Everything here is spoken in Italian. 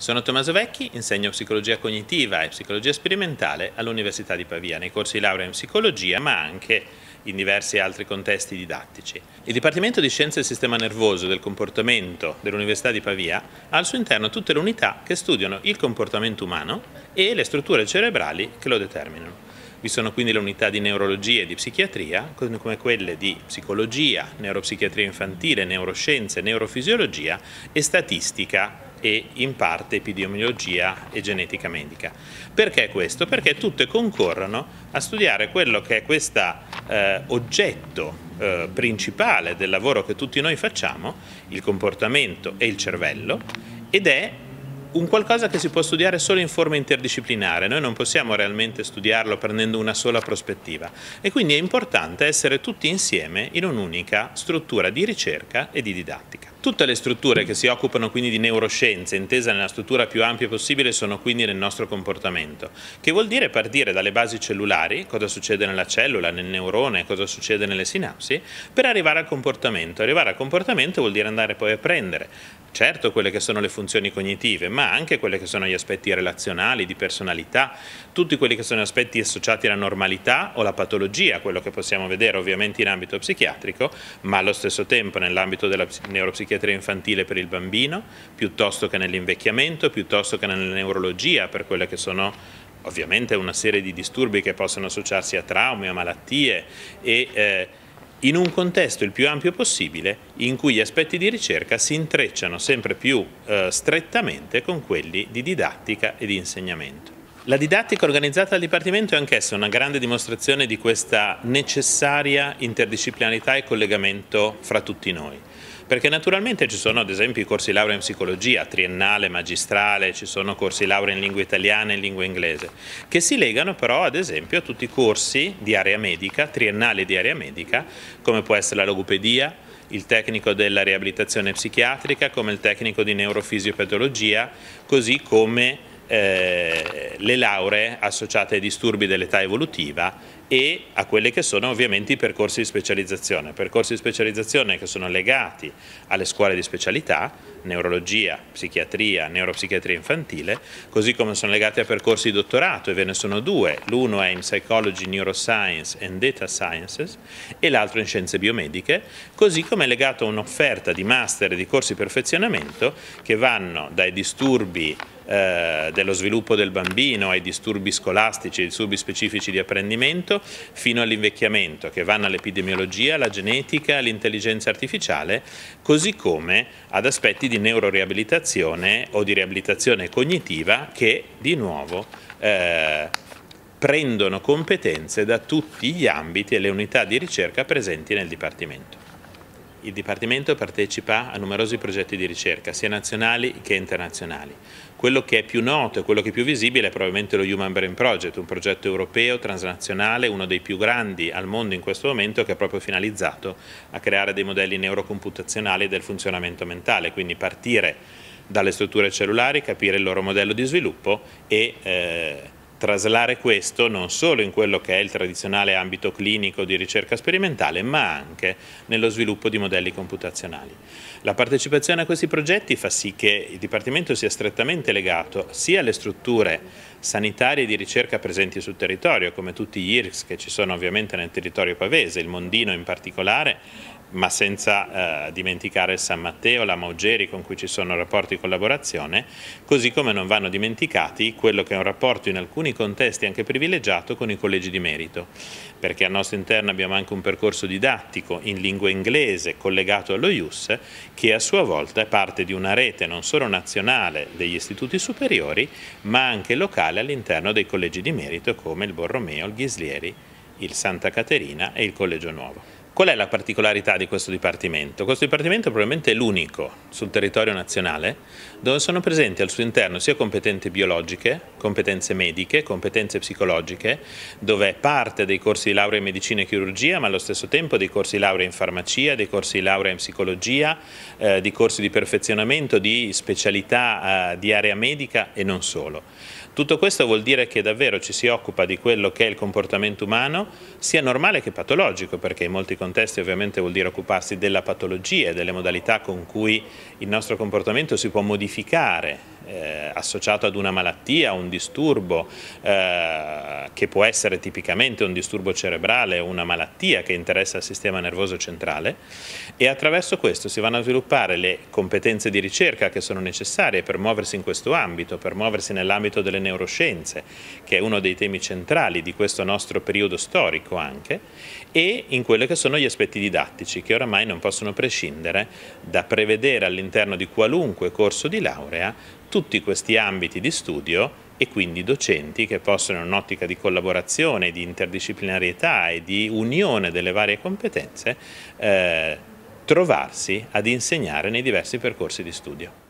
Sono Tommaso Vecchi, insegno psicologia cognitiva e psicologia sperimentale all'Università di Pavia nei corsi di laurea in psicologia ma anche in diversi altri contesti didattici. Il Dipartimento di Scienze del Sistema Nervoso e del Comportamento dell'Università di Pavia ha al suo interno tutte le unità che studiano il comportamento umano e le strutture cerebrali che lo determinano. Vi sono quindi le unità di neurologia e di psichiatria, come quelle di psicologia, neuropsichiatria infantile, neuroscienze, neurofisiologia e statistica e in parte epidemiologia e genetica medica. Perché questo? Perché tutte concorrono a studiare quello che è questo eh, oggetto eh, principale del lavoro che tutti noi facciamo, il comportamento e il cervello, ed è un qualcosa che si può studiare solo in forma interdisciplinare, noi non possiamo realmente studiarlo prendendo una sola prospettiva e quindi è importante essere tutti insieme in un'unica struttura di ricerca e di didattica. Tutte le strutture che si occupano quindi di neuroscienze, intesa nella struttura più ampia possibile, sono quindi nel nostro comportamento, che vuol dire partire dalle basi cellulari, cosa succede nella cellula, nel neurone, cosa succede nelle sinapsi, per arrivare al comportamento. Arrivare al comportamento vuol dire andare poi a prendere, certo quelle che sono le funzioni cognitive, ma anche quelle che sono gli aspetti relazionali, di personalità, tutti quelli che sono aspetti associati alla normalità o alla patologia, quello che possiamo vedere ovviamente in ambito psichiatrico, ma allo stesso tempo nell'ambito della neuropsichiatria psichiatria infantile per il bambino, piuttosto che nell'invecchiamento, piuttosto che nella neurologia per quelle che sono ovviamente una serie di disturbi che possono associarsi a traumi, a malattie e eh, in un contesto il più ampio possibile in cui gli aspetti di ricerca si intrecciano sempre più eh, strettamente con quelli di didattica e di insegnamento. La didattica organizzata dal Dipartimento è anch'essa una grande dimostrazione di questa necessaria interdisciplinarità e collegamento fra tutti noi perché naturalmente ci sono ad esempio i corsi laurea in psicologia, triennale, magistrale, ci sono corsi laurea in lingua italiana e in lingua inglese, che si legano però ad esempio a tutti i corsi di area medica, triennale di area medica, come può essere la logopedia, il tecnico della riabilitazione psichiatrica, come il tecnico di neurofisiopatologia, così come eh, le lauree associate ai disturbi dell'età evolutiva e a quelli che sono ovviamente i percorsi di specializzazione, percorsi di specializzazione che sono legati alle scuole di specialità, neurologia, psichiatria, neuropsichiatria infantile, così come sono legati a percorsi di dottorato e ve ne sono due, l'uno è in Psychology, Neuroscience and Data Sciences e l'altro in Scienze Biomediche, così come è legato a un'offerta di master e di corsi di perfezionamento che vanno dai disturbi eh, dello sviluppo del bambino, ai disturbi scolastici, ai disturbi specifici di apprendimento, fino all'invecchiamento, che vanno all'epidemiologia, alla genetica, all'intelligenza artificiale, così come ad aspetti di neuroriabilitazione o di riabilitazione cognitiva che di nuovo eh, prendono competenze da tutti gli ambiti e le unità di ricerca presenti nel Dipartimento. Il Dipartimento partecipa a numerosi progetti di ricerca, sia nazionali che internazionali. Quello che è più noto e quello che è più visibile è probabilmente lo Human Brain Project, un progetto europeo, transnazionale, uno dei più grandi al mondo in questo momento, che è proprio finalizzato a creare dei modelli neurocomputazionali del funzionamento mentale, quindi partire dalle strutture cellulari, capire il loro modello di sviluppo e... Eh, traslare questo non solo in quello che è il tradizionale ambito clinico di ricerca sperimentale, ma anche nello sviluppo di modelli computazionali. La partecipazione a questi progetti fa sì che il Dipartimento sia strettamente legato sia alle strutture sanitarie di ricerca presenti sul territorio, come tutti gli IRCS che ci sono ovviamente nel territorio pavese, il Mondino in particolare, ma senza eh, dimenticare il San Matteo, la Maugeri con cui ci sono rapporti di collaborazione, così come non vanno dimenticati quello che è un rapporto in alcuni alcuni contesti anche privilegiato con i collegi di merito, perché al nostro interno abbiamo anche un percorso didattico in lingua inglese collegato allo IUS che a sua volta è parte di una rete non solo nazionale degli istituti superiori ma anche locale all'interno dei collegi di merito come il Borromeo, il Ghislieri, il Santa Caterina e il Collegio Nuovo. Qual è la particolarità di questo dipartimento? Questo dipartimento probabilmente è l'unico sul territorio nazionale dove sono presenti al suo interno sia competenze biologiche, competenze mediche, competenze psicologiche, dove è parte dei corsi di laurea in medicina e chirurgia, ma allo stesso tempo dei corsi di laurea in farmacia, dei corsi di laurea in psicologia, eh, di corsi di perfezionamento, di specialità eh, di area medica e non solo. Tutto questo vuol dire che davvero ci si occupa di quello che è il comportamento umano, sia normale che patologico, perché in molti contesti ovviamente vuol dire occuparsi della patologia e delle modalità con cui il nostro comportamento si può modificare eh, associato ad una malattia, un disturbo eh, che può essere tipicamente un disturbo cerebrale una malattia che interessa il sistema nervoso centrale e attraverso questo si vanno a sviluppare le competenze di ricerca che sono necessarie per muoversi in questo ambito, per muoversi nell'ambito delle neuroscienze, che è uno dei temi centrali di questo nostro periodo storico anche, e in quelli che sono gli aspetti didattici che oramai non possono prescindere da prevedere all'interno di qualunque corso di laurea tutti questi ambiti di studio e quindi docenti che possono in un'ottica di collaborazione, di interdisciplinarietà e di unione delle varie competenze eh, trovarsi ad insegnare nei diversi percorsi di studio.